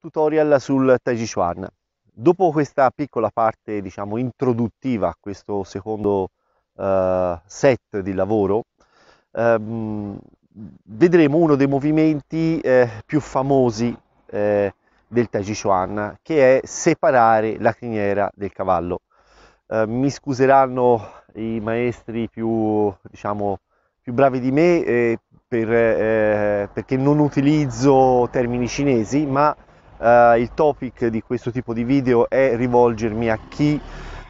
tutorial sul Tai Chi Chuan. Dopo questa piccola parte, diciamo, introduttiva a questo secondo uh, set di lavoro, um, vedremo uno dei movimenti eh, più famosi eh, del Tai Chi Chuan, che è separare la criniera del cavallo. Uh, mi scuseranno i maestri più, diciamo, più bravi di me eh, per eh, perché non utilizzo termini cinesi, ma eh, il topic di questo tipo di video è rivolgermi a chi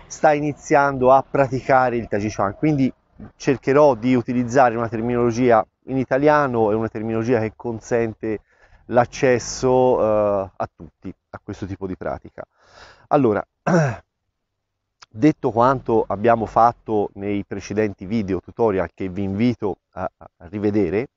sta iniziando a praticare il Tajichuan, quindi cercherò di utilizzare una terminologia in italiano e una terminologia che consente l'accesso eh, a tutti a questo tipo di pratica. Allora, detto quanto abbiamo fatto nei precedenti video tutorial che vi invito a rivedere,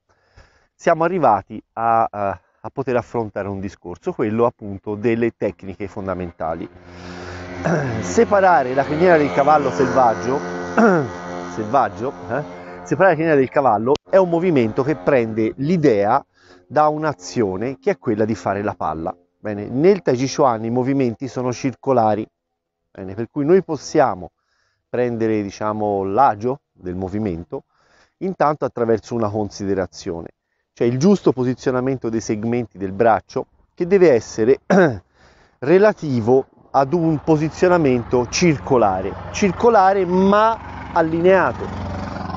siamo arrivati a, a, poter affrontare un discorso, quello appunto delle tecniche fondamentali. Separare la criniera del cavallo selvaggio, selvaggio eh? separare la criniera del cavallo è un movimento che prende l'idea da un'azione che è quella di fare la palla. Bene, nel Tai Chi Chuan i movimenti sono circolari, bene, per cui noi possiamo prendere diciamo, l'agio del movimento intanto attraverso una considerazione cioè il giusto posizionamento dei segmenti del braccio che deve essere relativo ad un posizionamento circolare, circolare ma allineato.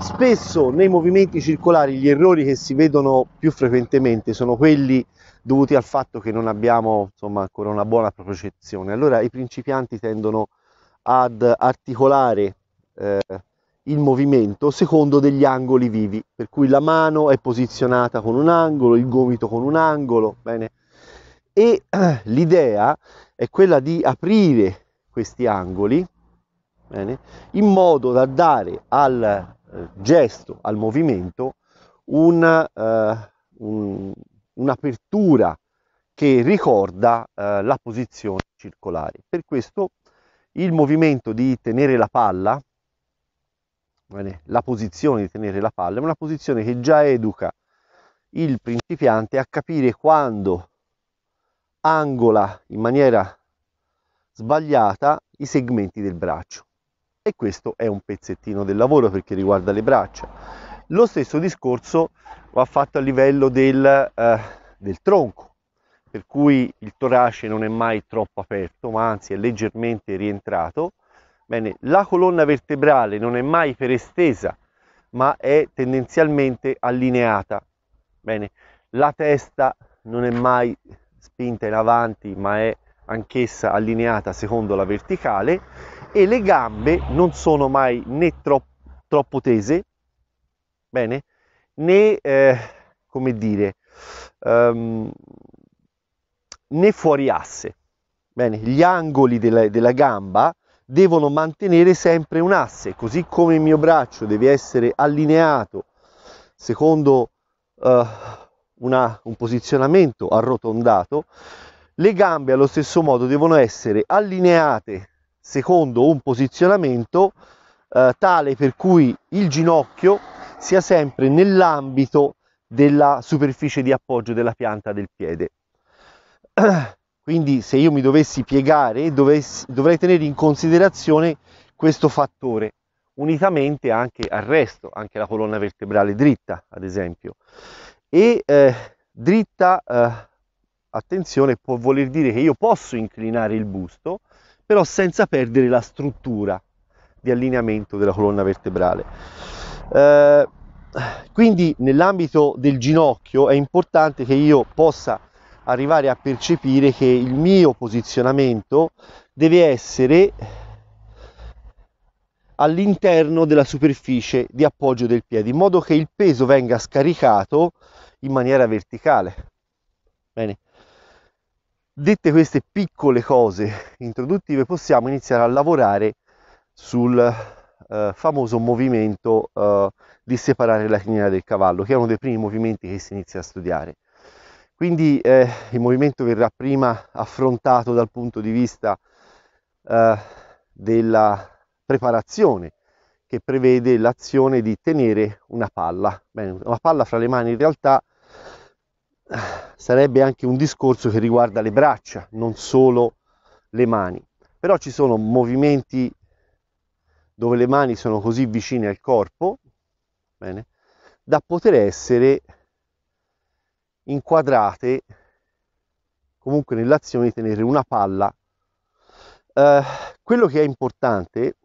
Spesso nei movimenti circolari gli errori che si vedono più frequentemente sono quelli dovuti al fatto che non abbiamo insomma, ancora una buona propriocezione. Allora i principianti tendono ad articolare eh, il movimento secondo degli angoli vivi, per cui la mano è posizionata con un angolo, il gomito con un angolo, bene? E l'idea è quella di aprire questi angoli, bene? In modo da dare al eh, gesto, al movimento, un, uh, un, un'apertura che ricorda uh, la posizione circolare. Per questo il movimento di tenere la palla, la posizione di tenere la palla, è una posizione che già educa il principiante a capire quando angola in maniera sbagliata i segmenti del braccio. E questo è un pezzettino del lavoro perché riguarda le braccia. Lo stesso discorso va fatto a livello del, eh, del tronco, per cui il torace non è mai troppo aperto, ma anzi è leggermente rientrato Bene, la colonna vertebrale non è mai per estesa, ma è tendenzialmente allineata. Bene, la testa non è mai spinta in avanti, ma è anch'essa allineata secondo la verticale e le gambe non sono mai né troppo, troppo tese, bene, né, eh, come dire, um, né fuori asse. Bene, gli angoli della, della gamba devono mantenere sempre un asse, così come il mio braccio deve essere allineato secondo eh, una, un posizionamento arrotondato, le gambe allo stesso modo devono essere allineate secondo un posizionamento eh, tale per cui il ginocchio sia sempre nell'ambito della superficie di appoggio della pianta del piede. Quindi se io mi dovessi piegare dovessi, dovrei tenere in considerazione questo fattore, unitamente anche al resto, anche la colonna vertebrale dritta ad esempio. E eh, dritta, eh, attenzione, può voler dire che io posso inclinare il busto, però senza perdere la struttura di allineamento della colonna vertebrale. Eh, quindi nell'ambito del ginocchio è importante che io possa arrivare a percepire che il mio posizionamento deve essere all'interno della superficie di appoggio del piede, in modo che il peso venga scaricato in maniera verticale. Bene. Dette queste piccole cose introduttive, possiamo iniziare a lavorare sul eh, famoso movimento eh, di separare la criniera del cavallo, che è uno dei primi movimenti che si inizia a studiare. Quindi eh, il movimento verrà prima affrontato dal punto di vista eh, della preparazione che prevede l'azione di tenere una palla. Bene, una palla fra le mani in realtà sarebbe anche un discorso che riguarda le braccia, non solo le mani. Però ci sono movimenti dove le mani sono così vicine al corpo, bene, da poter essere inquadrate comunque nell'azione di tenere una palla. Eh, quello che è importante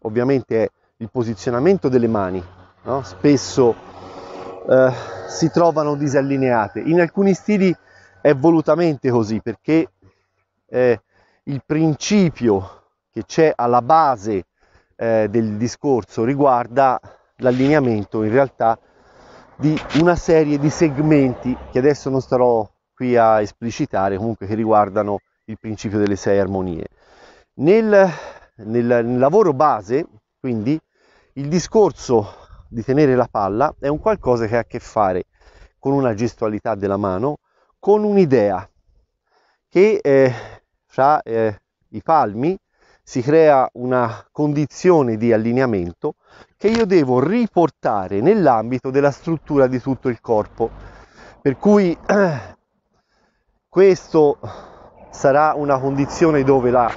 ovviamente è il posizionamento delle mani, no? spesso eh, si trovano disallineate, in alcuni stili è volutamente così perché eh, il principio che c'è alla base eh, del discorso riguarda l'allineamento in realtà di una serie di segmenti che adesso non starò qui a esplicitare, comunque che riguardano il principio delle sei armonie. Nel, nel, nel lavoro base, quindi, il discorso di tenere la palla è un qualcosa che ha a che fare con una gestualità della mano, con un'idea che eh, fra eh, i palmi si crea una condizione di allineamento che io devo riportare nell'ambito della struttura di tutto il corpo. Per cui questo sarà una condizione dove la,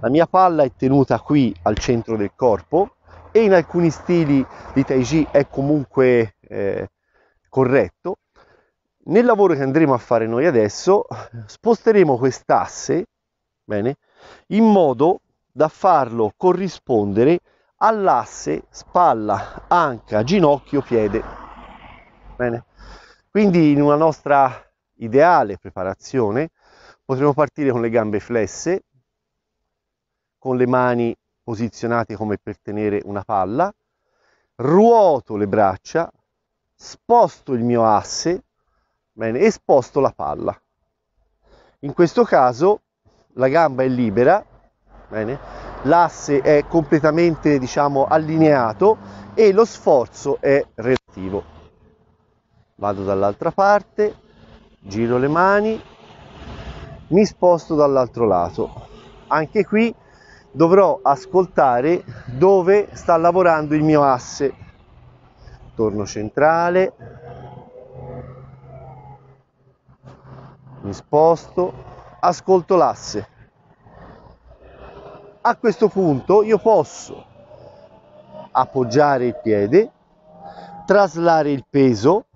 la mia palla è tenuta qui al centro del corpo e in alcuni stili di Taiji è comunque eh, corretto. Nel lavoro che andremo a fare noi adesso sposteremo quest'asse, bene, in modo da farlo corrispondere all'asse spalla, anca, ginocchio, piede. Bene. Quindi in una nostra ideale preparazione potremo partire con le gambe flesse, con le mani posizionate come per tenere una palla, ruoto le braccia, sposto il mio asse bene, e sposto la palla. In questo caso la gamba è libera, bene? l'asse è completamente diciamo allineato e lo sforzo è relativo vado dall'altra parte giro le mani mi sposto dall'altro lato anche qui dovrò ascoltare dove sta lavorando il mio asse torno centrale mi sposto ascolto l'asse a questo punto io posso appoggiare il piede, traslare il peso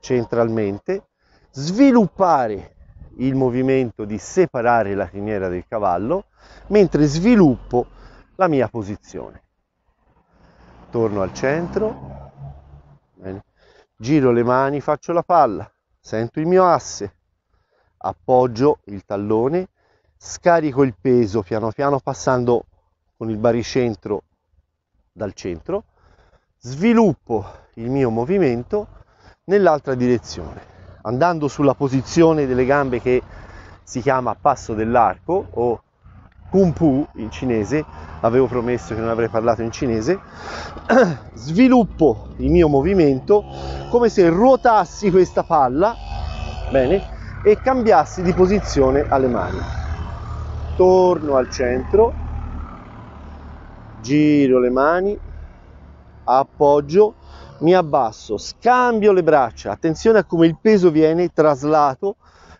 centralmente, sviluppare il movimento di separare la criniera del cavallo mentre sviluppo la mia posizione. Torno al centro, bene, giro le mani, faccio la palla, sento il mio asse, appoggio il tallone scarico il peso piano piano passando con il baricentro dal centro, sviluppo il mio movimento nell'altra direzione, andando sulla posizione delle gambe che si chiama passo dell'arco o Kung Pu in cinese, avevo promesso che non avrei parlato in cinese, sviluppo il mio movimento come se ruotassi questa palla, bene, e cambiassi di posizione alle mani torno al centro, giro le mani, appoggio, mi abbasso, scambio le braccia, attenzione a come il peso viene traslato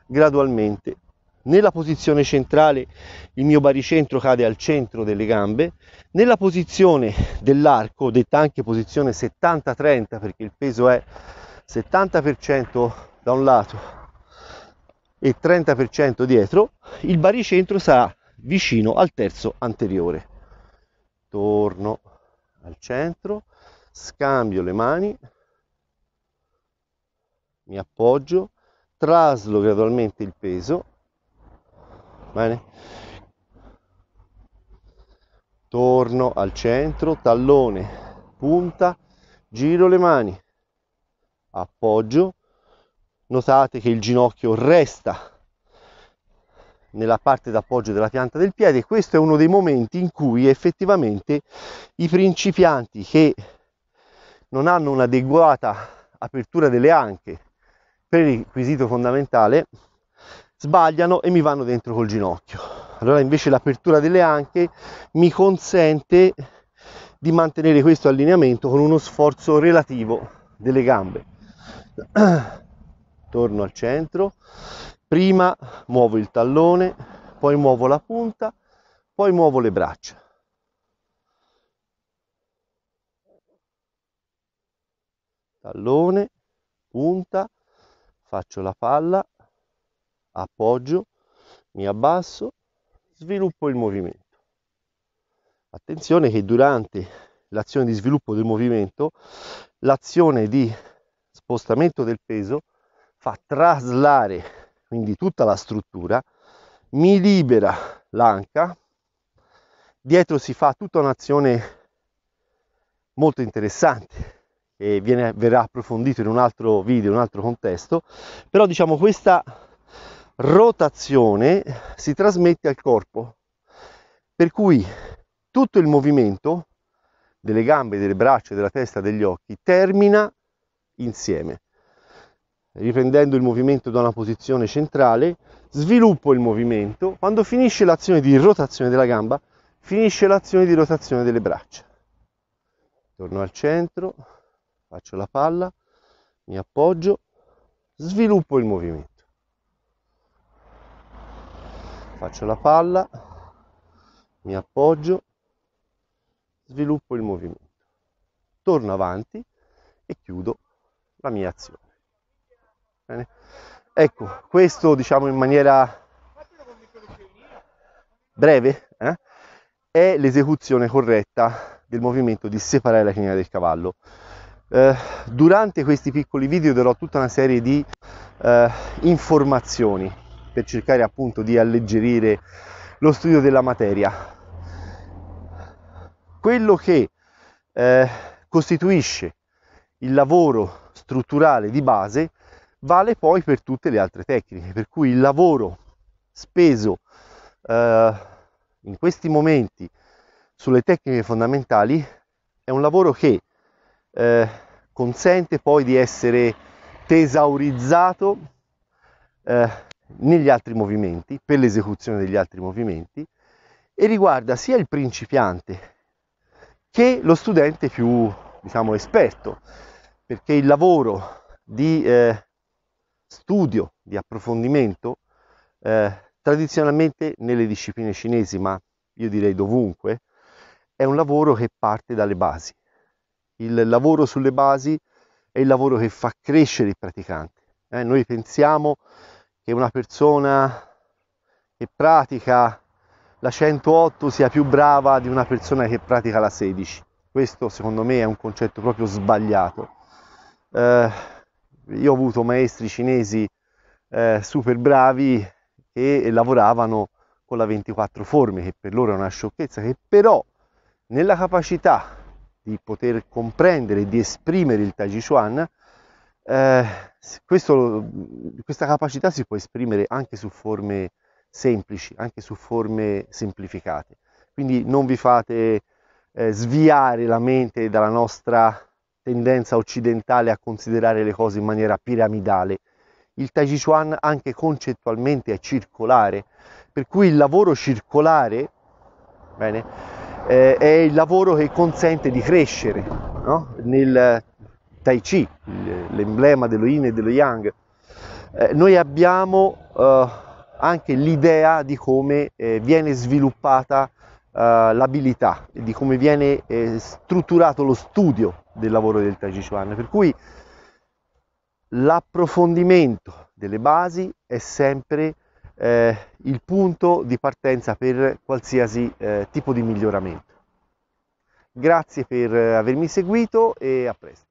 gradualmente. Nella posizione centrale il mio baricentro cade al centro delle gambe, nella posizione dell'arco, detta anche posizione 70-30 perché il peso è 70% da un lato e 30% dietro, il baricentro sarà vicino al terzo anteriore. Torno al centro, scambio le mani, mi appoggio, traslo gradualmente il peso, bene? Torno al centro, tallone, punta, giro le mani, appoggio, notate che il ginocchio resta nella parte d'appoggio della pianta del piede, e questo è uno dei momenti in cui effettivamente i principianti che non hanno un'adeguata apertura delle anche, per il prerequisito fondamentale, sbagliano e mi vanno dentro col ginocchio. Allora invece l'apertura delle anche mi consente di mantenere questo allineamento con uno sforzo relativo delle gambe. torno al centro, prima muovo il tallone, poi muovo la punta, poi muovo le braccia. Tallone, punta, faccio la palla, appoggio, mi abbasso, sviluppo il movimento. Attenzione che durante l'azione di sviluppo del movimento, l'azione di spostamento del peso fa traslare quindi tutta la struttura, mi libera l'anca, dietro si fa tutta un'azione molto interessante e viene, verrà approfondito in un altro video, in un altro contesto, però diciamo questa rotazione si trasmette al corpo, per cui tutto il movimento delle gambe, delle braccia, della testa, degli occhi termina insieme riprendendo il movimento da una posizione centrale, sviluppo il movimento, quando finisce l'azione di rotazione della gamba, finisce l'azione di rotazione delle braccia. Torno al centro, faccio la palla, mi appoggio, sviluppo il movimento. Faccio la palla, mi appoggio, sviluppo il movimento. Torno avanti e chiudo la mia azione. Bene. Ecco, questo diciamo in maniera breve eh, è l'esecuzione corretta del movimento di separare la criniera del cavallo. Eh, durante questi piccoli video darò tutta una serie di eh, informazioni per cercare appunto di alleggerire lo studio della materia. Quello che eh, costituisce il lavoro strutturale di base vale poi per tutte le altre tecniche, per cui il lavoro speso eh, in questi momenti sulle tecniche fondamentali è un lavoro che eh, consente poi di essere tesaurizzato eh, negli altri movimenti, per l'esecuzione degli altri movimenti e riguarda sia il principiante che lo studente più diciamo esperto perché il lavoro di eh, studio, di approfondimento, eh, tradizionalmente nelle discipline cinesi, ma io direi dovunque, è un lavoro che parte dalle basi. Il lavoro sulle basi è il lavoro che fa crescere il praticante. Eh, noi pensiamo che una persona che pratica la 108 sia più brava di una persona che pratica la 16. Questo secondo me è un concetto proprio sbagliato. Eh, io ho avuto maestri cinesi eh, super bravi che lavoravano con la 24 forme, che per loro è una sciocchezza, che però nella capacità di poter comprendere e di esprimere il Tai Chuan, eh, questo, questa capacità si può esprimere anche su forme semplici, anche su forme semplificate. Quindi non vi fate eh, sviare la mente dalla nostra tendenza occidentale a considerare le cose in maniera piramidale. Il Tai Chi Chuan anche concettualmente è circolare, per cui il lavoro circolare bene, eh, è il lavoro che consente di crescere no? nel Tai Chi, l'emblema dello Yin e dello Yang. Eh, noi abbiamo eh, anche l'idea di come eh, viene sviluppata eh, l'abilità, di come viene eh, strutturato lo studio del lavoro del Tai Chi Chuan. Per cui l'approfondimento delle basi è sempre eh, il punto di partenza per qualsiasi eh, tipo di miglioramento. Grazie per eh, avermi seguito e a presto.